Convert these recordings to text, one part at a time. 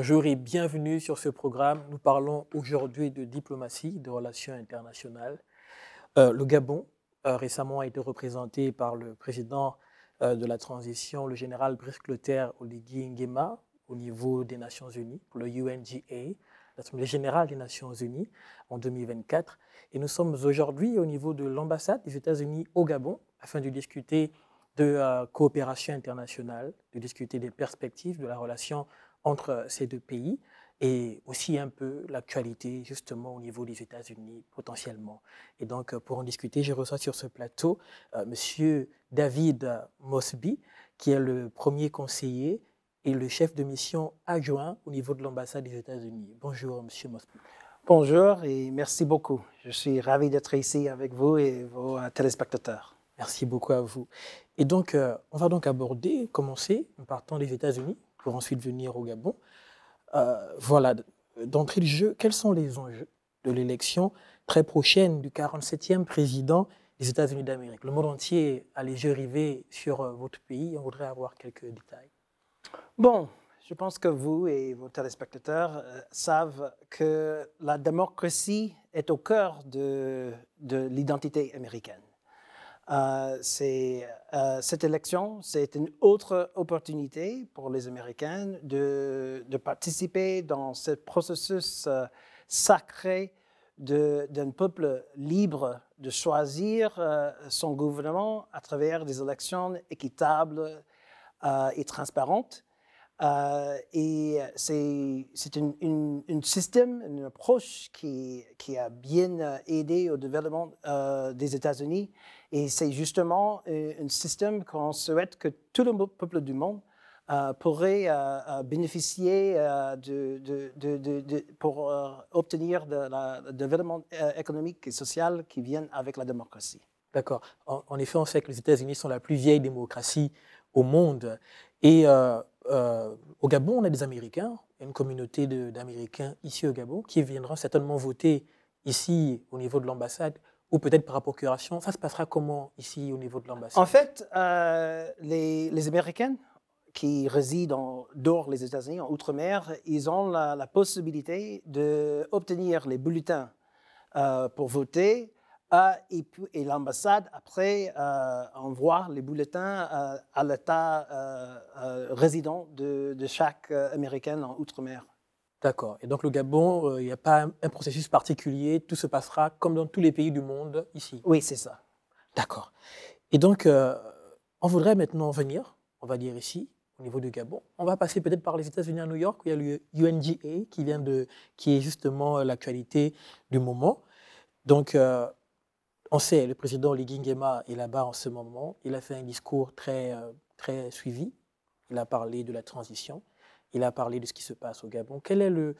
Bonjour et bienvenue sur ce programme. Nous parlons aujourd'hui de diplomatie, de relations internationales. Euh, le Gabon euh, récemment a été représenté par le président euh, de la transition, le général Brice Clotaire Oligui Nguema, au niveau des Nations Unies, le UNGA, l'Assemblée générale des Nations Unies, en 2024. Et nous sommes aujourd'hui au niveau de l'ambassade des États-Unis au Gabon afin de discuter de coopération internationale, de discuter des perspectives de la relation internationale entre ces deux pays et aussi un peu l'actualité justement au niveau des États-Unis potentiellement. Et donc euh, pour en discuter, je reçois sur ce plateau M. Euh, Monsieur David Mosby, qui est le premier conseiller et le chef de mission adjoint au niveau de l'ambassade des États-Unis. Bonjour Monsieur Mosby. Bonjour et merci beaucoup. Je suis ravi d'être ici avec vous et vos euh, téléspectateurs. Merci beaucoup à vous. Et donc, on va donc aborder, commencer en partant des États-Unis, pour ensuite venir au Gabon. Euh, voilà, d'entrée de jeu, quels sont les enjeux de l'élection très prochaine du 47e président des États-Unis d'Amérique Le monde entier a les yeux rivés sur euh, votre pays. On voudrait avoir quelques détails. Bon, je pense que vous et vos téléspectateurs euh, savent que la démocratie est au cœur de, de l'identité américaine. Euh, euh, cette élection, c'est une autre opportunité pour les Américains de, participer dans ce processus euh, sacré d'un peuple libre de choisir son gouvernement à travers des élections équitables et transparentes. Euh, et euh, c'est, c'est un une, système, une approche qui, qui, a bien euh, aidé au développement des États-Unis. Et c'est justement un, système qu'on souhaite que tout le peuple du monde pourrait bénéficier de, de, de, pour obtenir le développement économique et social qui vient avec la démocratie. D'accord. En, effet, on sait que les États-Unis sont la plus vieille démocratie au monde. Et euh, au Gabon, on a des Américains, une communauté d'Américains ici au Gabon, qui viendront certainement voter ici au niveau de l'ambassade ou peut-être par procuration. Ça se passera comment ici au niveau de l'ambassade En fait, euh, les, les, Américains qui résident dehors les États-Unis, en Outre-mer, ils ont la, possibilité d'obtenir les bulletins euh, pour voter euh, et, l'ambassade, après, euh, envoie les bulletins euh, à l'État résident de, chaque Américaine en Outre-mer. D'accord. Et donc le Gabon, il n'y a pas un, processus particulier, tout se passera comme dans tous les pays du monde ici. Oui, c'est ça. D'accord. Et donc, on voudrait maintenant venir, on va dire ici, au niveau du Gabon. On va passer peut-être par les États-Unis à New York, où il y a le UNGA qui, vient de, qui est justement l'actualité du moment. Donc, on sait, le président Liguingema est là-bas en ce moment. Il a fait un discours très, euh, très suivi. Il a parlé de la transition. Il a parlé de ce qui se passe au Gabon. Quel est le,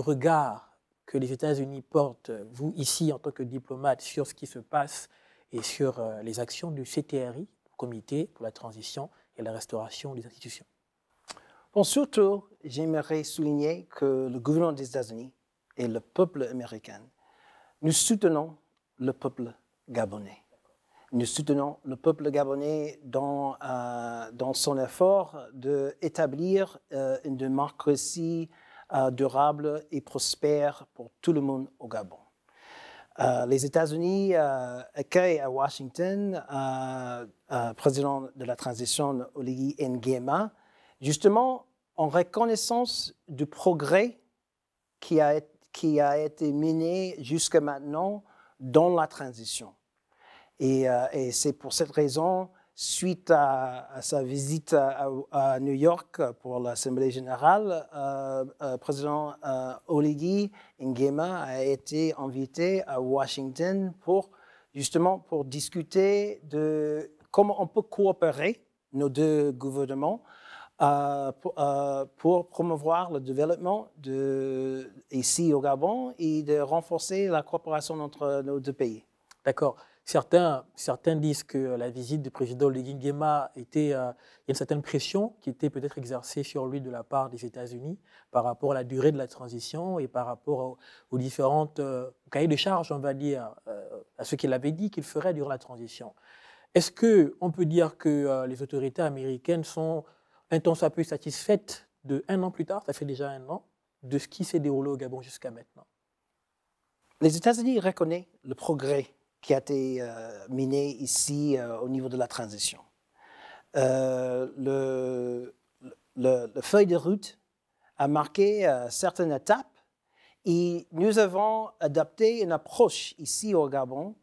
regard que les États-Unis portent, vous ici en tant que diplomate, sur ce qui se passe et sur euh, les actions du CTRI, Comité pour la transition et la restauration des institutions Bon, surtout, j'aimerais souligner que le gouvernement des États-Unis et le peuple américain, nous soutenons le peuple gabonais. Nous soutenons le peuple gabonais dans, euh, dans son effort d'établir établir euh, une démocratie euh, durable et prospère pour tout le monde au Gabon. les États-Unis accueillent à Washington le président de la transition Oligui Nguema, justement en reconnaissance du progrès qui a, qui a été mené jusqu'à maintenant dans la transition. Euh, et, c'est pour cette raison, suite à, sa visite à, New York pour l'Assemblée générale, le euh, euh, président Oligui Ngema a été invité à Washington pour justement pour discuter de comment on peut coopérer nos deux gouvernements pour, promouvoir le développement ici au Gabon et de renforcer la coopération entre nos deux pays. D'accord. Certains, certains disent que la visite du président Guingema était, euh, il une certaine pression qui était peut-être exercée sur lui de la part des États-Unis par rapport à la durée de la transition et par rapport aux, différentes euh, cahiers de charges, on va dire, euh, à ce qu'il avait dit qu'il ferait durant la transition. Est-ce que on peut dire que les autorités américaines sont un temps soit peu satisfaites de un an plus tard, ça fait déjà un an, de ce qui s'est déroulé au Gabon jusqu'à maintenant Les États-Unis reconnaissent le progrès qui a été euh, miné ici euh, au niveau de la transition. Euh, le, feuille de route a marqué certaines étapes et nous avons adapté une approche ici au Gabon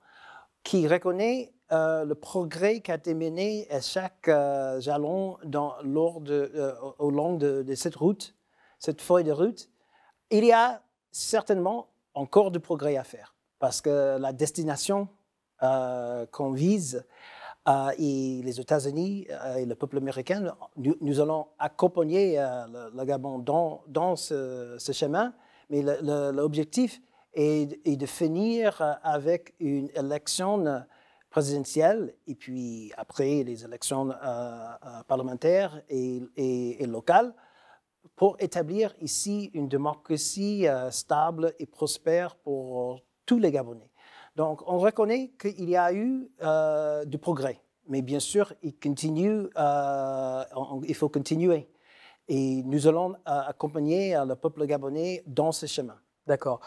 qui reconnaît le progrès qui a été mené à chaque jalon dans, l'ordre, au long de, de, cette route, cette feuille de route. Il y a certainement encore du progrès à faire parce que la destination euh, qu'on vise euh, et les États-Unis euh, et le peuple américain, nous, allons accompagner le, Gabon dans, ce, chemin, mais l'objectif est, de finir avec une élection présidentielle et puis après les élections parlementaires et, locales pour établir ici une démocratie stable et prospère pour tous les Gabonais. Donc, on reconnaît qu'il y a eu euh, du progrès, mais bien sûr, il, continue, euh, il faut continuer. Et nous allons euh, accompagner le peuple gabonais dans ce chemin. D'accord.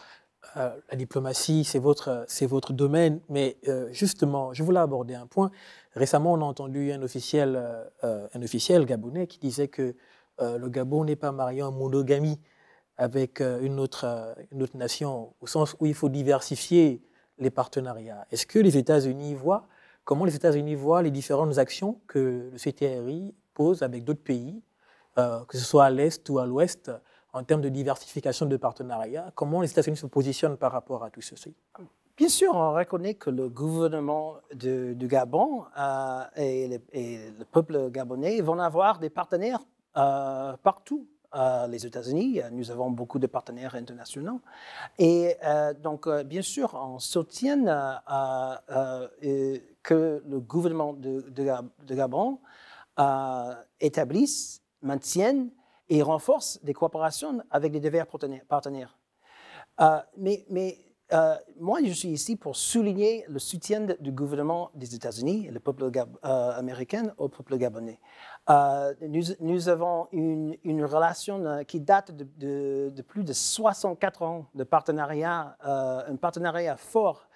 la diplomatie, c'est votre, votre domaine, mais justement, je voulais aborder un point. Récemment, on a entendu un officiel, un officiel gabonais qui disait que le Gabon n'est pas marié en monogamie avec euh, une autre, euh, autre nation, au sens où il faut diversifier les partenariats. Est-ce que les États-Unis voient, comment les États-Unis voient les différentes actions que le CTRI pose avec d'autres pays, euh, que ce soit à l'Est ou à l'Ouest, en termes de diversification de partenariats Comment les États-Unis se positionnent par rapport à tout ceci Bien sûr, on reconnaît que le gouvernement de, du Gabon et, le, peuple gabonais vont avoir des partenaires partout les États-Unis. Nous avons beaucoup de partenaires internationaux. Et euh, donc, euh, bien sûr, on soutient euh, que le gouvernement de, de, Gabon établisse, maintienne et renforce des coopérations avec les divers partenaires. mais, mais euh, moi, je suis ici pour souligner le soutien du gouvernement des États-Unis et le peuple euh, américain au peuple gabonais. Euh, nous, avons une, relation qui date de, plus de 64 ans de partenariat, un partenariat fort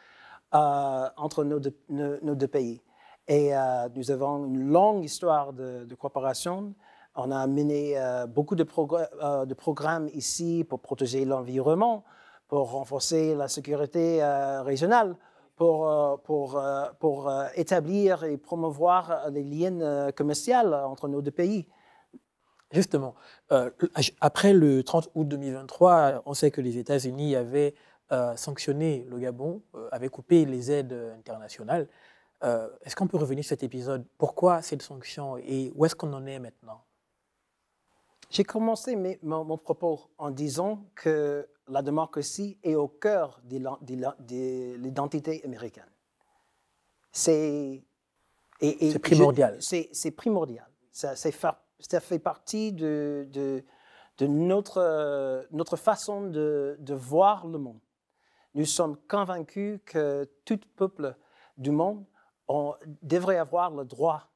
entre nos deux, pays. Et nous avons une longue histoire de, coopération. On a mené beaucoup de programmes ici pour protéger l'environnement, pour renforcer la sécurité euh, régionale, pour, euh, pour, euh, pour établir et promouvoir les liens commerciaux entre nos deux pays. Justement, après le 30 août 2023, on sait que les États-Unis avaient sanctionné le Gabon, avaient coupé les aides internationales. est-ce qu'on peut revenir sur cet épisode Pourquoi cette sanction et où est-ce qu'on en est maintenant J'ai commencé mon propos en disant que la démocratie est au cœur de l'identité américaine. C'est primordial. C'est primordial. Ça, fait partie de, notre, façon de, voir le monde. Nous sommes convaincus que tout peuple du monde devrait avoir le droit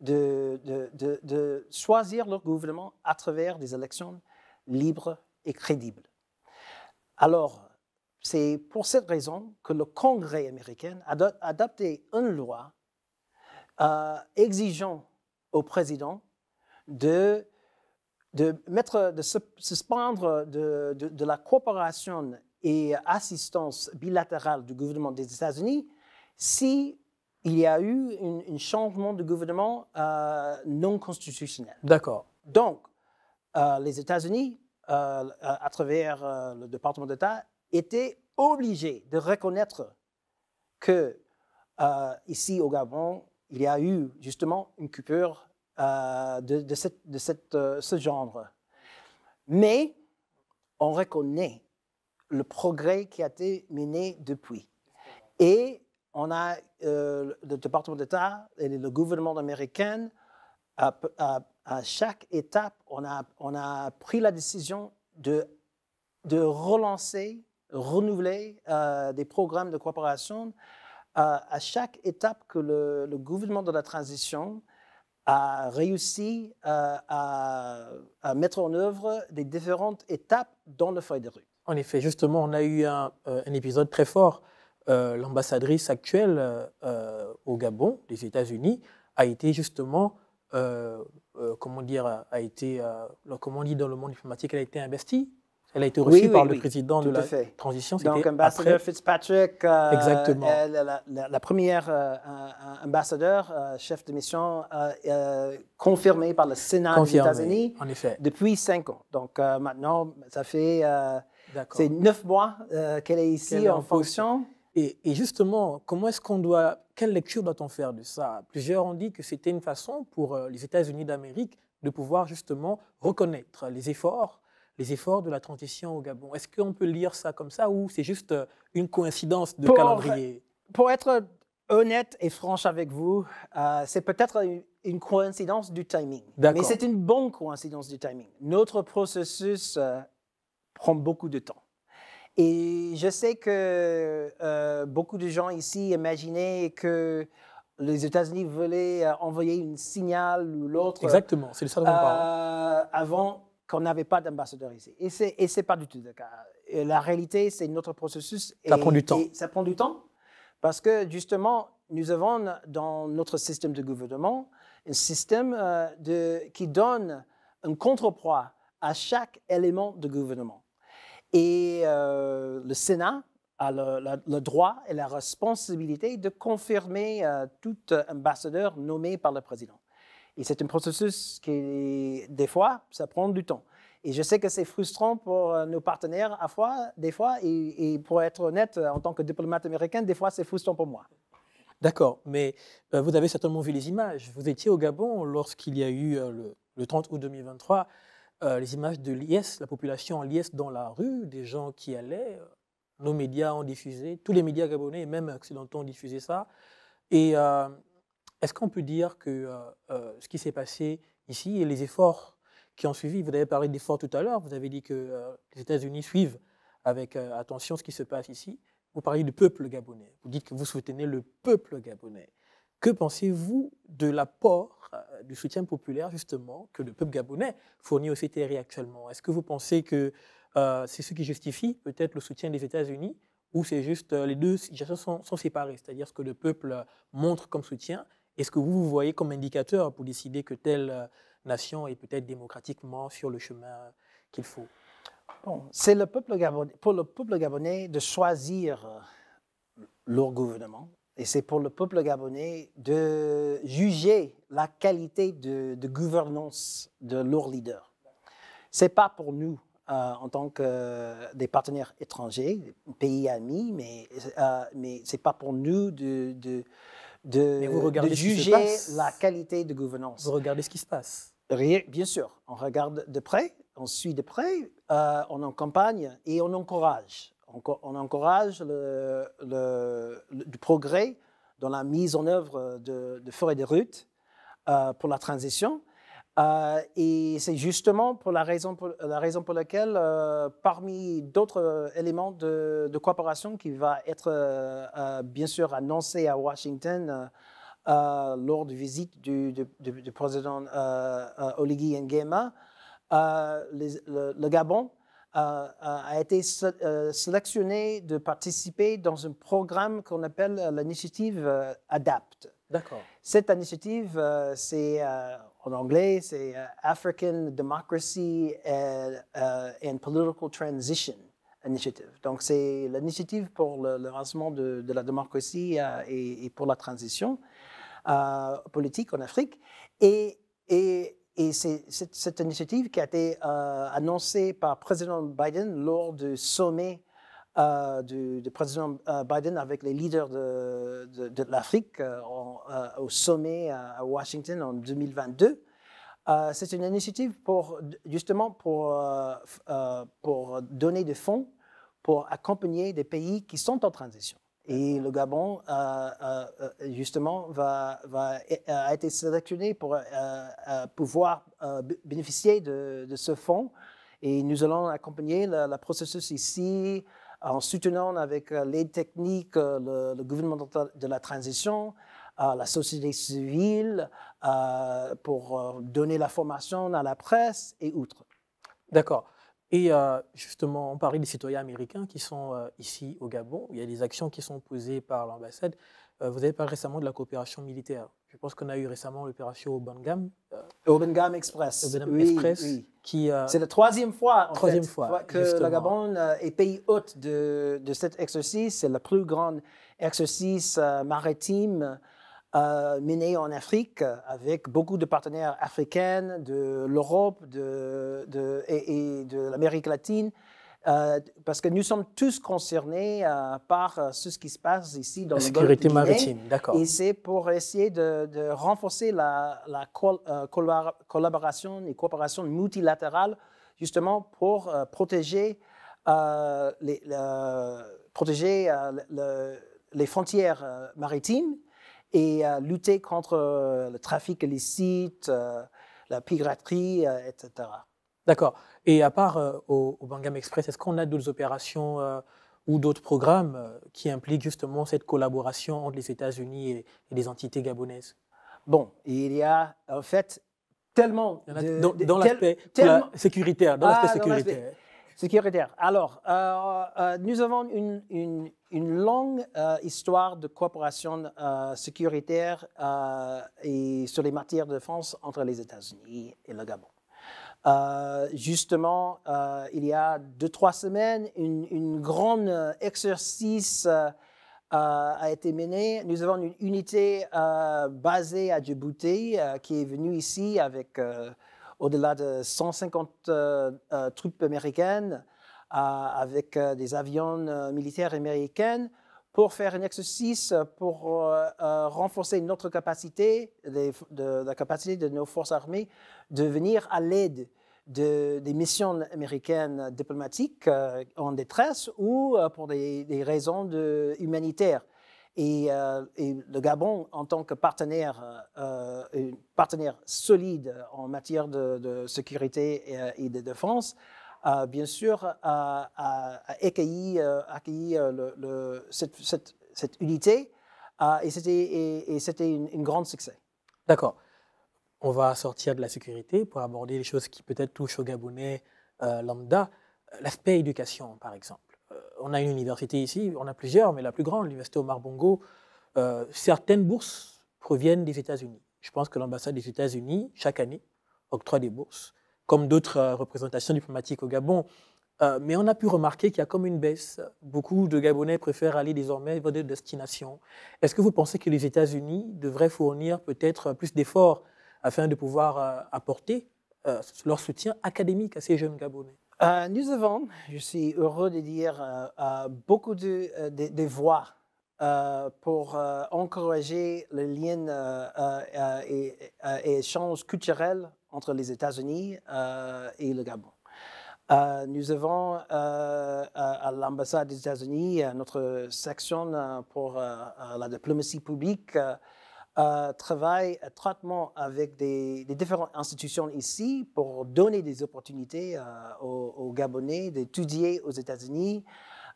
de, de choisir leur gouvernement à travers des élections libres et crédibles. Alors, c'est pour cette raison que le Congrès américain a adopté une loi euh, exigeant au président de, mettre, de suspendre de, la coopération et assistance bilatérale du gouvernement des États-Unis si il y a eu un changement de gouvernement euh, non constitutionnel. D'accord. Donc, euh, les États-Unis euh, à travers euh, le département d'État, était obligé de reconnaître que euh, ici au Gabon, il y a eu justement une coupure de, de, cette, de cette, ce genre. Mais on reconnaît le progrès qui a été mené depuis. Et on a le département d'État et le gouvernement américain a, à chaque étape, on a, on a pris la décision de, de relancer, renouveler euh, des programmes de coopération. Euh, à chaque étape que le, gouvernement de la transition a réussi euh, à, à, mettre en œuvre des différentes étapes dans le feuille de rue. En effet, justement, on a eu un, un épisode très fort. L'ambassadrice actuelle au Gabon des États-Unis a été justement euh, comment dire, a été, euh, comment on dit dans le monde diplomatique, elle a été investie. Elle a été reçue par le président de la transition. Donc, ambassadeur Fitzpatrick, euh, La, première ambassadeur, chef de mission, confirmée par le Sénat des États-Unis depuis cinq ans. Donc, maintenant, ça fait c'est neuf mois qu'elle est ici en fonction. Et, justement, comment est-ce qu'on doit, quelle lecture doit-on faire de ça Plusieurs ont dit que c'était une façon pour euh, les États-Unis d'Amérique de pouvoir justement reconnaître les efforts, les efforts de la transition au Gabon. Est-ce qu'on peut lire ça comme ça ou c'est juste euh, une coïncidence de calendrier Pour être honnête et franche avec vous, euh, c'est peut-être une coïncidence du timing. Mais c'est une bonne coïncidence du timing. Notre processus prend beaucoup de temps. Et je sais que euh, beaucoup de gens ici imaginaient que les États-Unis voulaient euh, envoyer une signal ou l'autre. Exactement, c'est ça dont on parle. Avant qu'on n'avait pas d'ambassadeur ici. Et ce n'est pas du tout le cas. la réalité, c'est notre processus. Et, ça prend du temps. ça prend du temps parce que justement, nous avons dans notre système de gouvernement un système euh, qui donne un contrepoids à chaque élément de gouvernement. Et euh, le Sénat a le, droit et la responsabilité de confirmer toute euh, tout euh, ambassadeur nommé par le président. Et c'est un processus qui, des fois, ça prend du temps. Et je sais que c'est frustrant pour nos partenaires à fois, des fois, et, pour être honnête, en tant que diplomate américain, des fois, c'est frustrant pour moi. D'accord, mais vous avez certainement vu les images. Vous étiez au Gabon lorsqu'il y a eu le, le, 30 août 2023 euh, les images de liesse, la population en liesse dans la rue, des gens qui allaient. Euh, nos médias ont diffusé, tous les médias gabonais et même occidentaux ont diffusé ça. Et euh, est-ce qu'on peut dire que ce qui s'est passé ici et les efforts qui ont suivi, vous avez parlé d'efforts tout à l'heure, vous avez dit que les États-Unis suivent avec attention ce qui se passe ici. Vous parlez du peuple gabonais, vous dites que vous soutenez le peuple gabonais. Que pensez-vous de l'apport euh, du soutien populaire, justement, que le peuple gabonais fournit au CTRI actuellement Est-ce que vous pensez que euh, c'est ce qui justifie peut-être le soutien des États-Unis ou c'est juste euh, les deux situations sont, séparées, c'est-à-dire ce que le peuple montre comme soutien est ce que vous, vous voyez comme indicateur pour décider que telle nation est peut-être démocratiquement sur le chemin qu'il faut bon, C'est le peuple gabonais, pour le peuple gabonais de choisir leur gouvernement et c'est pour le peuple gabonais de juger la qualité de, gouvernance de leur leader. Ce n'est pas pour nous, euh, en tant que euh, des partenaires étrangers, pays amis, mais, euh, mais ce n'est pas pour nous de, de, de, de juger la qualité de gouvernance. Vous regardez ce qui se passe. Bien sûr, on regarde de près, on suit de près, on accompagne et on encourage on encourage le, progrès dans la mise en œuvre de, forêts de routes euh, pour la transition. Euh, et c'est justement pour la, raison pour laquelle, euh, parmi d'autres éléments de, coopération qui va être bien sûr annoncé à Washington lors de visite du, président Oligui Nguema, le, Gabon a été euh, sélectionné de participer dans un programme qu'on appelle euh, l'initiative euh, ADAPT. D'accord. Cette initiative, c'est en anglais, c'est African Democracy and, Political Transition Initiative. Donc, c'est l'initiative pour le, lancement de, la démocratie et, pour la transition politique en Afrique. et et c'est cette initiative qui a été euh, annoncée par président Biden lors du sommet euh, du, président euh, Biden avec les leaders de, l'Afrique au sommet à Washington en 2022. c'est une initiative pour justement pour, pour donner des fonds pour accompagner des pays qui sont en transition. Et le Gabon, euh, euh, justement, va, euh, a été sélectionné pour pouvoir bénéficier de, ce fonds. Et nous allons accompagner le, processus ici en soutenant avec l'aide technique le, gouvernement de la transition, la société civile, pour donner la formation à la presse et outre. D'accord. Et euh, justement, on parlait des citoyens américains qui sont euh, ici au Gabon. Il y a des actions qui sont posées par l'ambassade. Euh, vous avez parlé récemment de la coopération militaire. Je pense qu'on a eu récemment l'opération Obengam. Obengam Express. Obengam Express. C'est la troisième fois, fois que le Gabon est pays hôte de, de cet exercice. C'est le plus grand exercice maritime euh, menée en Afrique euh, avec beaucoup de partenaires africains, de l'Europe et, de l'Amérique latine, euh, parce que nous sommes tous concernés par ce qui se passe ici dans le sécurité Golfe maritime. D'accord. Et c'est pour essayer de, renforcer la, collaboration et coopération multilatérale, justement pour protéger protéger les frontières maritimes et euh, lutter contre euh, le trafic illicite, euh, la piraterie, etc. D'accord. Et à part au, au, Bangam Express, est-ce qu'on a d'autres opérations ou d'autres programmes qui impliquent justement cette collaboration entre les États-Unis et, les entités gabonaises Bon, il y a en fait tellement... De, dans, ah, dans l'aspect sécuritaire, dans l'aspect sécuritaire. Sécuritaire. Alors, euh, euh, nous avons une, longue euh, histoire de coopération sécuritaire et sur les matières de défense entre les États-Unis et le Gabon. justement, il y a deux, trois semaines, une, une grande exercice a été mené. Nous avons une unité basée à Djibouti qui est venue ici avec au-delà de 150 euh, euh, troupes américaines euh, avec des avions militaires américains pour faire un exercice pour renforcer notre capacité, la capacité de nos forces armées de venir à l'aide des missions américaines diplomatiques en détresse ou pour des, raisons humanitaires. Euh, et, le Gabon, en tant que partenaire, euh, euh, solide en matière de, sécurité et, de défense, bien sûr, a, accueilli, cette, unité et c'était un grand grande succès. D'accord. On va sortir de la sécurité pour aborder les choses qui peut-être touchent aux Gabonais lambda, l'aspect éducation, par exemple on a une université ici, on a plusieurs, mais la plus grande, l'université Omar Bongo, euh, certaines bourses proviennent des États-Unis. Je pense que l'ambassade des États-Unis, chaque année, octroie des bourses, comme d'autres euh, représentations diplomatiques au Gabon. Euh, mais on a pu remarquer qu'il y a comme une baisse. Beaucoup de Gabonais préfèrent aller désormais vers des destinations. Est-ce que vous pensez que les États-Unis devraient fournir peut-être plus d'efforts afin de pouvoir apporter leur soutien académique à ces jeunes Gabonais euh, nous avons, je suis heureux de dire, euh, euh, beaucoup de, voix pour encourager les liens et, et, échanges culturels entre les États-Unis et le Gabon. nous avons à l'ambassade des États-Unis notre section pour la diplomatie publique euh, travaille étroitement avec des, des, différentes institutions ici pour donner des opportunités euh, aux, Gabonais d'étudier aux États-Unis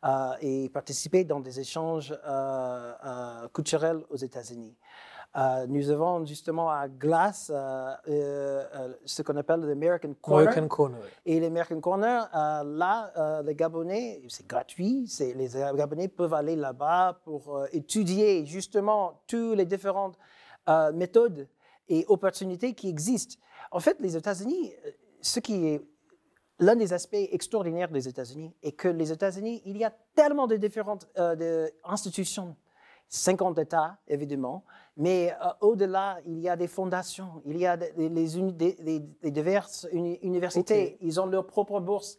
euh, et participer dans des échanges euh, euh, culturels aux États-Unis. Euh, nous avons justement à Glace euh, euh, ce qu'on appelle l'American Corner. American Corner. Et l'American Corner, là, les Gabonais, c'est gratuit, les Gabonais peuvent aller là-bas pour étudier justement toutes les différentes méthodes et opportunités qui existent. En fait, les États-Unis, ce qui est l'un des aspects extraordinaires des États-Unis est que les États-Unis, il y a tellement de différentes institutions 50 États, évidemment, mais euh, au-delà, il y a des fondations, il y a les, diverses universités, ils ont leur propre bourse.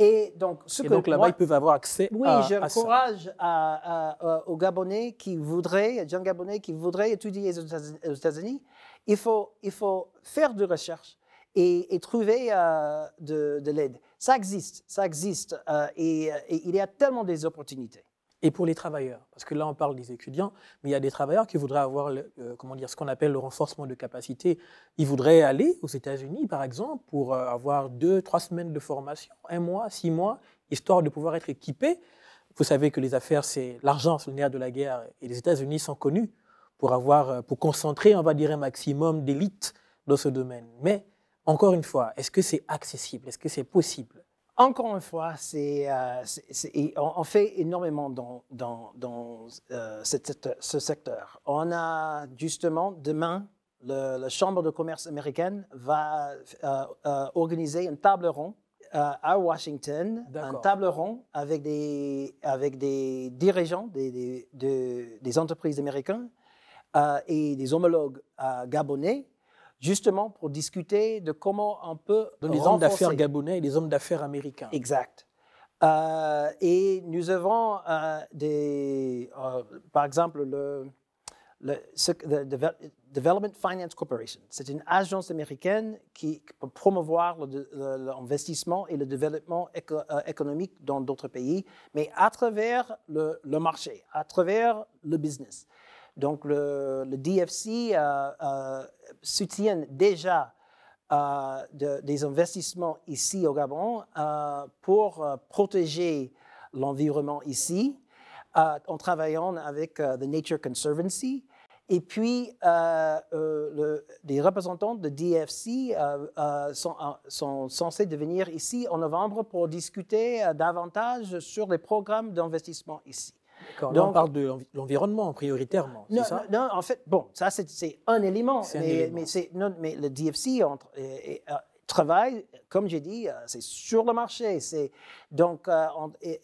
Et donc, ce que donc là-bas, ils peuvent avoir accès oui, à, je encourage euh, aux Gabonais qui voudraient, jeunes Gabonais qui voudraient étudier aux États-Unis, il faut, il faut faire de recherche. Et, trouver euh, de, l'aide. Ça existe, ça existe, et, et, il y a tellement des opportunités et pour les travailleurs. Parce que là, on parle des étudiants, mais il y a des travailleurs qui voudraient avoir euh, comment dire, ce qu'on appelle le renforcement de capacité. Ils voudraient aller aux États-Unis, par exemple, pour euh, avoir deux, trois semaines de formation, un mois, six mois, histoire de pouvoir être équipés. Vous savez que les affaires, c'est l'argent, c'est le nerf de la guerre, et les États-Unis sont connus pour, avoir, euh, pour concentrer, on va dire, un maximum d'élites dans ce domaine. Mais, encore une fois, est-ce que c'est accessible Est-ce que c'est possible encore une fois, euh, on, fait énormément dans, euh, ce secteur. On a justement demain, la Chambre de commerce américaine va euh, organiser un table rond à Washington, un table rond avec des, avec des dirigeants des, des, des entreprises américaines et des homologues gabonais justement pour discuter de comment on peut Donc, les hommes d'affaires gabonais et les hommes d'affaires américains. Exact. Euh, et nous avons euh, des, euh, par exemple, le, Development Finance Corporation. C'est une agence américaine qui peut promouvoir l'investissement et le développement économique dans d'autres pays, mais à travers le, marché, à travers le business. Donc le, DFC euh, euh, soutient déjà euh, des investissements ici au Gabon pour protéger l'environnement ici en travaillant avec The Nature Conservancy. Et puis, les représentants de DFC sont, censés venir ici en novembre pour discuter davantage sur les programmes d'investissement ici on parle de l'environnement prioritairement, non, ça non, en fait, bon, ça c'est un élément, mais, mais, le DFC euh, travaille, comme j'ai dit, euh, c'est sur le marché. donc euh,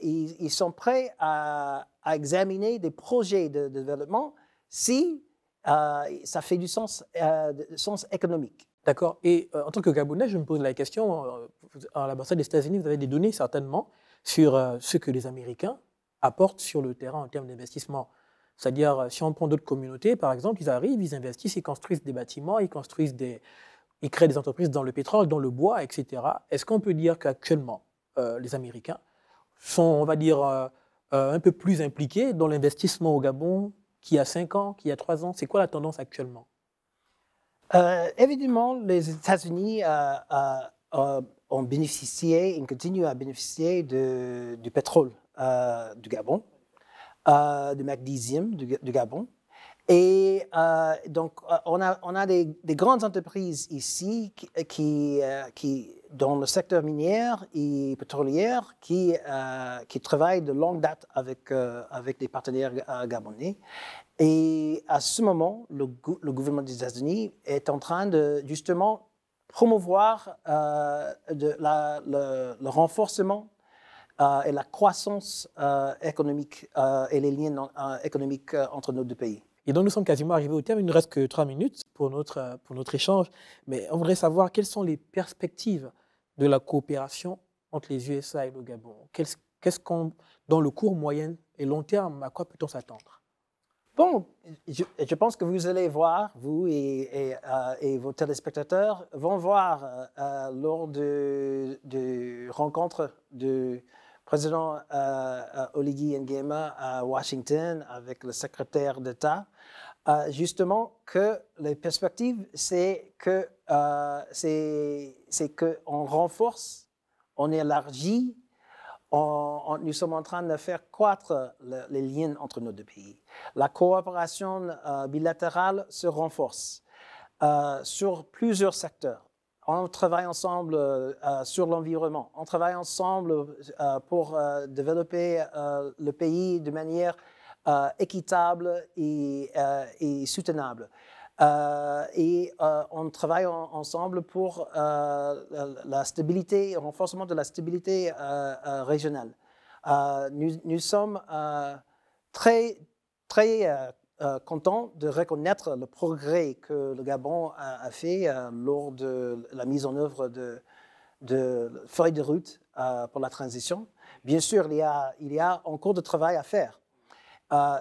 ils sont prêts à, examiner des projets de, développement si ça fait du sens, sens économique. D'accord. Et en tant que Gabonais, je me pose la question à l'ambassade des États-Unis, vous avez des données certainement sur ce que les Américains apporte sur le terrain en termes d'investissement. C'est-à-dire, euh, si on prend d'autres communautés, par exemple, ils arrivent, ils investissent, ils construisent des bâtiments, ils construisent des, ils créent des entreprises dans le pétrole, dans le bois, etc. Est-ce qu'on peut dire qu'actuellement, euh, les Américains sont, on va dire, euh, un peu plus impliqués dans l'investissement au Gabon qu'il y a 5 ans, qu'il y a 3 ans C'est quoi la tendance actuellement Évidemment, les États-Unis ont bénéficié et continuent à bénéficier du pétrole euh, du Gabon, euh, du magnésium du, Gabon. Et euh, donc, on a, on a des, grandes entreprises ici qui, qui, dans le secteur minier et pétrolier qui, qui travaillent de longue date avec, avec des partenaires gabonais. Et à ce moment, le, gouvernement des États-Unis est en train de justement promouvoir de le, renforcement euh, et la croissance euh, économique euh, et les liens économiques entre nos deux pays. Et donc, nous sommes quasiment arrivés au terme. Il ne reste que trois minutes pour notre, pour notre échange. Mais on voudrait savoir quelles sont les perspectives de la coopération entre les USA et le Gabon. Qu'est-ce qu'on, dans le court, moyen et long terme, à quoi peut-on s'attendre Bon, je, pense que vous allez voir, vous et, et, vos téléspectateurs vont voir lors de, de rencontres de président euh, euh Oligui à Washington avec le secrétaire d'État, euh, justement que les perspectives, c'est que euh, c'est qu'on renforce, on élargit, nous sommes en train de faire croître les liens entre nos deux pays. La coopération euh, bilatérale se renforce sur plusieurs secteurs on travaille ensemble euh, euh, sur l'environnement, on travaille ensemble euh, pour développer le pays de manière équitable et, soutenable. et on travaille ensemble pour la stabilité, le renforcement de la stabilité régionale. Nous, nous, sommes très, très euh, content de reconnaître le progrès que le Gabon a, fait euh, lors de la mise en œuvre de, feuilles de route euh, pour la transition. Bien sûr, il y, a, encore de travail à faire.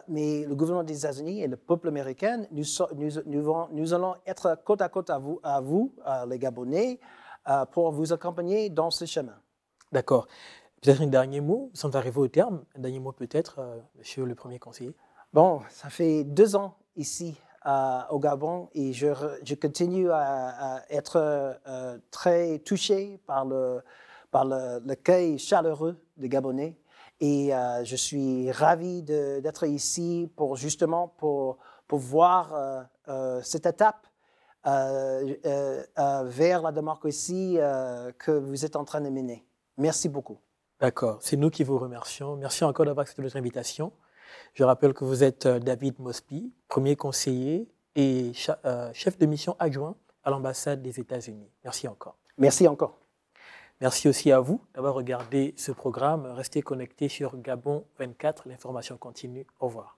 mais le gouvernement des États-Unis et le peuple américain, nous, allons être côte à côte à vous, à les Gabonais, pour vous accompagner dans ce chemin. D'accord. Peut-être un dernier mot, sans arriver au terme. Un dernier mot peut-être, monsieur le premier conseiller. Bon, ça fait deux ans ici au Gabon et je, continue à, être euh, très touché par le par l'accueil chaleureux des Gabonais et euh, je suis ravi d'être ici pour justement pour, pour voir euh, cette étape vers la démocratie que vous êtes en train de mener. Merci beaucoup. D'accord, c'est nous qui vous remercions. Merci encore d'avoir accepté notre invitation. Je rappelle que vous êtes euh, David Mosby, premier conseiller et euh, chef de mission adjoint à l'ambassade des États-Unis. Merci encore. Merci encore. Merci aussi à vous d'avoir regardé ce programme. Restez connectés sur Gabon 24. L'information continue. Au revoir.